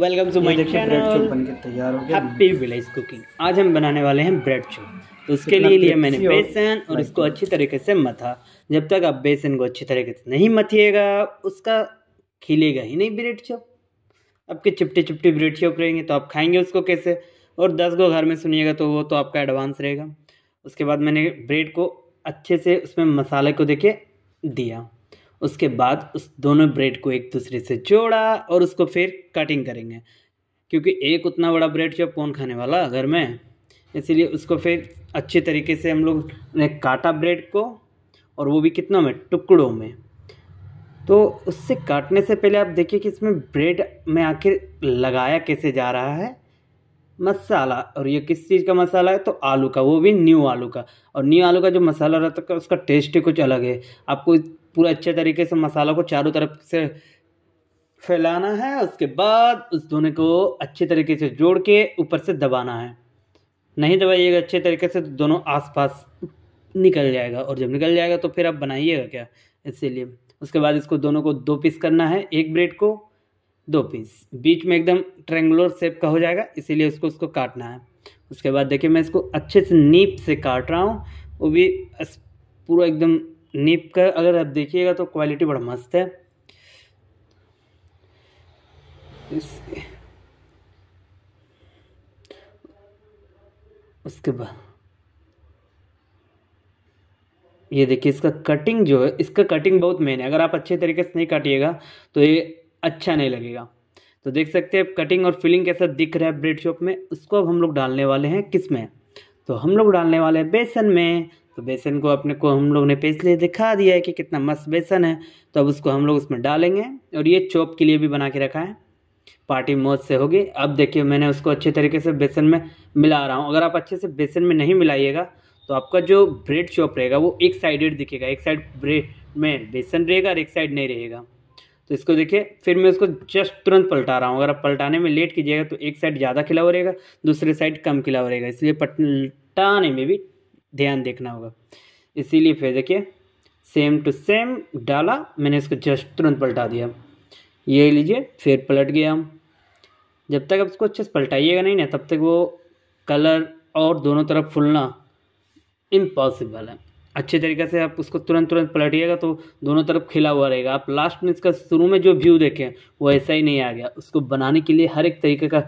welcome to my channel बनके तैयार हो गया हैप्पी विलेज कुकिंग आज हम बनाने वाले हैं ब्रेड चॉप तो उसके लिए लिया मैंने बेसन और इसको अच्छी तरीके से मथा जब तक आप बेसन को अच्छी तरीके से नहीं मथिएगा उसका खिलेगा ही नहीं ब्रेड चॉप आपके चिपटे चिपटे ब्रेड चॉप रहेंगे तो आप खाएंगे उसको कैसे और दस गो घर में सुनिएगा तो वो तो आपका एडवांस रहेगा उसके बाद मैंने ब्रेड को अच्छे से उसमें मसाले को के दिया उसके बाद उस दोनों ब्रेड को एक दूसरे से जोड़ा और उसको फिर कटिंग करेंगे क्योंकि एक उतना बड़ा ब्रेड जो तो कौन खाने वाला घर में इसीलिए उसको फिर अच्छे तरीके से हम लोग ने काटा ब्रेड को और वो भी कितनों में टुकड़ों में तो उससे काटने से पहले आप देखिए कि इसमें ब्रेड में आखिर लगाया कैसे जा रहा है मसाला और ये किस चीज़ का मसाला है तो आलू का वो भी न्यू आलू का और न्यू आलू का जो मसाला रहता है उसका टेस्ट ही कुछ अलग है आपको पूरा अच्छे तरीके से मसालों को चारों तरफ से फैलाना है उसके बाद उस धोने को अच्छे तरीके से जोड़ के ऊपर से दबाना है नहीं दबाइएगा अच्छे तरीके से तो दोनों आसपास निकल जाएगा और जब निकल जाएगा तो फिर आप बनाइएगा क्या इसीलिए उसके बाद इसको दोनों को दो पीस करना है एक ब्रेड को दो पीस बीच में एकदम ट्रेंगुलर शेप का हो जाएगा इसीलिए उसको उसको काटना है उसके बाद देखिए मैं इसको अच्छे से नीप से काट रहा हूँ वो भी पूरा एकदम निप का अगर आप देखिएगा तो क्वालिटी बड़ा मस्त है उसके बाद ये देखिए इसका कटिंग जो है इसका कटिंग बहुत मेन है अगर आप अच्छे तरीके से नहीं काटिएगा तो ये अच्छा नहीं लगेगा तो देख सकते हैं कटिंग और फिलिंग कैसा दिख रहा है ब्रेड शॉप में उसको अब हम लोग डालने वाले हैं किस में तो हम लोग डालने वाले हैं बेसन में तो बेसन को अपने को हम लोग ने पिछले दिखा दिया है कि कितना मस्त बेसन है तो अब उसको हम लोग उसमें डालेंगे और ये चॉप के लिए भी बना के रखा है पार्टी मौज से होगी अब देखिए मैंने उसको अच्छे तरीके से बेसन में मिला रहा हूँ अगर आप अच्छे से बेसन में नहीं मिलाइएगा तो आपका जो ब्रेड चॉप रहेगा वो एक साइडेड दिखेगा एक साइड ब्रेड में बेसन रहेगा और एक साइड नहीं रहेगा तो इसको देखिए फिर मैं उसको जस्ट तुरंत पलटा रहा हूँ अगर आप पलटाने में लेट कीजिएगा तो एक साइड ज़्यादा खिला हो रहेगा दूसरे साइड कम खिला हो रहेगा इसलिए पलटाने में भी ध्यान देखना होगा इसीलिए फिर देखिए सेम टू सेम डाला मैंने इसको जस्ट तुरंत पलटा दिया ये लीजिए फिर पलट गया हम जब तक आप इसको अच्छे से पलटाइएगा नहीं ना तब तक वो कलर और दोनों तरफ फूलना इम्पॉसिबल है अच्छे तरीके से आप उसको तुरंत तुरंत पलटिएगा तो दोनों तरफ खिला हुआ रहेगा आप लास्ट में इसका शुरू में जो व्यू देखें वो ऐसा ही नहीं आ गया उसको बनाने के लिए हर एक तरीके का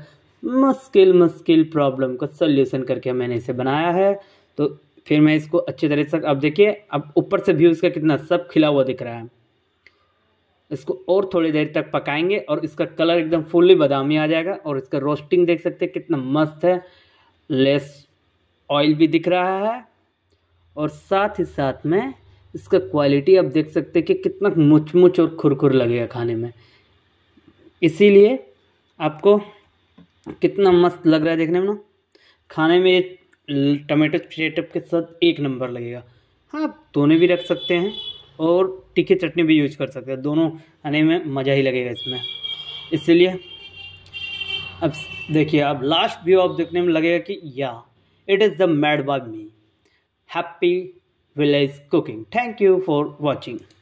मुश्किल मुश्किल प्रॉब्लम का सल्यूशन करके मैंने इसे बनाया है तो फिर मैं इसको अच्छी तरह से अब देखिए अब ऊपर से व्यू इसका कितना सब खिला हुआ दिख रहा है इसको और थोड़ी देर तक पकाएंगे और इसका कलर एकदम फुल्ली बादामी आ जाएगा और इसका रोस्टिंग देख सकते हैं कितना मस्त है लेस ऑयल भी दिख रहा है और साथ ही साथ में इसका क्वालिटी आप देख सकते हैं कि कितना मुचमुच और खुरखुर लगेगा खाने में इसीलिए आपको कितना मस्त लग रहा है देखने में ना खाने में ये टमाटो चेटअप के साथ एक नंबर लगेगा हाँ आप दोनों भी रख सकते हैं और तीखी चटनी भी यूज कर सकते हैं दोनों आने में मज़ा ही लगेगा इसमें इसलिए अब देखिए अब लास्ट व्यू आप देखने में लगेगा कि या it is the made by me happy village cooking thank you for watching